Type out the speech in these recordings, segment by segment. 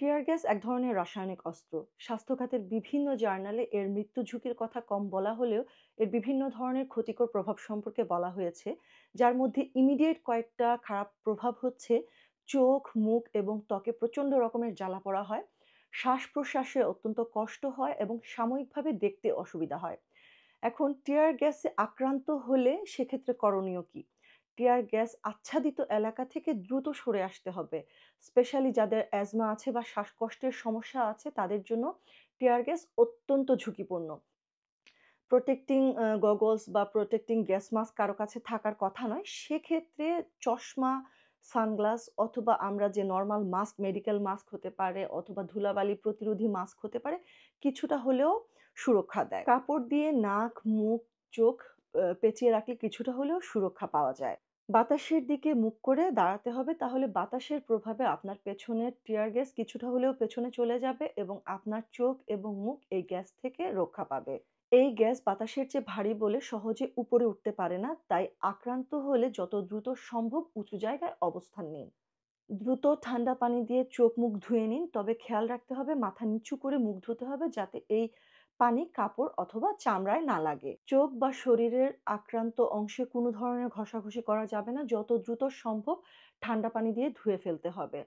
tear gas এক ধরনের রাসায়নিক অস্ত্র স্বাস্থ্য খাতের বিভিন্ন জার্নালে এর মৃত্যু ঝুঁকির কথা কম বলা হলেও এর বিভিন্ন ধরনের ক্ষতিকর প্রভাব সম্পর্কে বলা হয়েছে যার মধ্যে ইমিডিয়েট কয়েকটা খারাপ প্রভাব হচ্ছে চোখ মুখ এবং ত্বকে প্রচণ্ড রকমের জ্বালা পড়া হয় শ্বাস প্রশ্বাসে অত্যন্ত কষ্ট হয় এবং সাময়িকভাবে দেখতে অসুবিধা হয় এখন টিয়ার গ্যাসে আক্রান্ত হলে সেক্ষেত্রে করণীয় কী টিয়ার গ্যাস আচ্ছাদিত এলাকা থেকে দ্রুত সরে আসতে হবে স্পেশালি যাদের অ্যাজমা আছে বা শ্বাসকষ্টের সমস্যা আছে তাদের জন্য টিয়ার গ্যাস অত্যন্ত ঝুঁকিপূর্ণ প্রোটেক্টিং গগলস বা প্রোটেক্টিং গ্যাস মাস্ক কারো কাছে থাকার কথা নয় সেক্ষেত্রে চশমা সানগ্লাস অথবা আমরা যে নর্মাল মাস্ক মেডিকেল মাস্ক হতে পারে অথবা ধুলাবালি প্রতিরোধী মাস্ক হতে পারে কিছুটা হলেও সুরক্ষা দেয় কাপড় দিয়ে নাক মুখ চোখ পেঁচিয়ে রাখলে কিছুটা হলেও সুরক্ষা পাওয়া যায় বাতাসের দিকে মুখ করে দাঁড়াতে হবে তাহলে বাতাসের প্রভাবে আপনার পেছনের টিয়ার গ্যাস কিছুটা হলেও পেছনে চলে যাবে এবং আপনার চোখ এবং মুখ এই গ্যাস থেকে রক্ষা পাবে এই গ্যাস বাতাসের চেয়ে ভারী বলে সহজে উপরে উঠতে পারে না তাই আক্রান্ত হলে যত দ্রুত সম্ভব উঁচু জায়গায় অবস্থান নিন দ্রুত ঠান্ডা পানি দিয়ে চোখ মুখ ধুয়ে নিন তবে খেয়াল রাখতে হবে মাথা নিচু করে মুখ ধুতে হবে যাতে এই পানি কাপড় অথবা চামড়ায় না লাগে চোখ বা শরীরের আক্রান্ত অংশে কোনো ধরনের ঘষাঘষি করা যাবে না যত দ্রুত সম্ভব ঠান্ডা পানি দিয়ে ধুয়ে ফেলতে হবে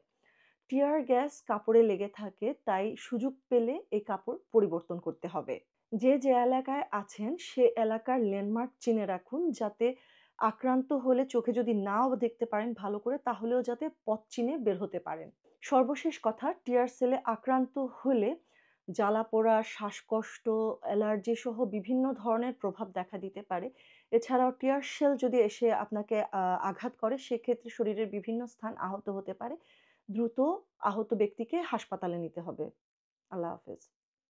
টিয়ার গ্যাস কাপড়ে লেগে থাকে তাই সুযোগ পেলে এই কাপড় পরিবর্তন করতে হবে যে যে এলাকায় আছেন সে এলাকার ল্যান্ডমার্ক চিনে রাখুন যাতে আক্রান্ত হলে চোখে যদি নাও দেখতে পারেন ভালো করে তাহলেও যাতে পথ চিনে বের হতে পারেন সর্বশেষ কথা টিয়ার সেলে আক্রান্ত হলে জ্বালা পোড়া শ্বাসকষ্ট অ্যালার্জি সহ বিভিন্ন ধরনের প্রভাব দেখা দিতে পারে এছাড়াও টিয়ার সেল যদি এসে আপনাকে আঘাত করে সেক্ষেত্রে শরীরের বিভিন্ন স্থান আহত হতে পারে দ্রুত আহত ব্যক্তিকে হাসপাতালে নিতে হবে আল্লাহ হাফেজ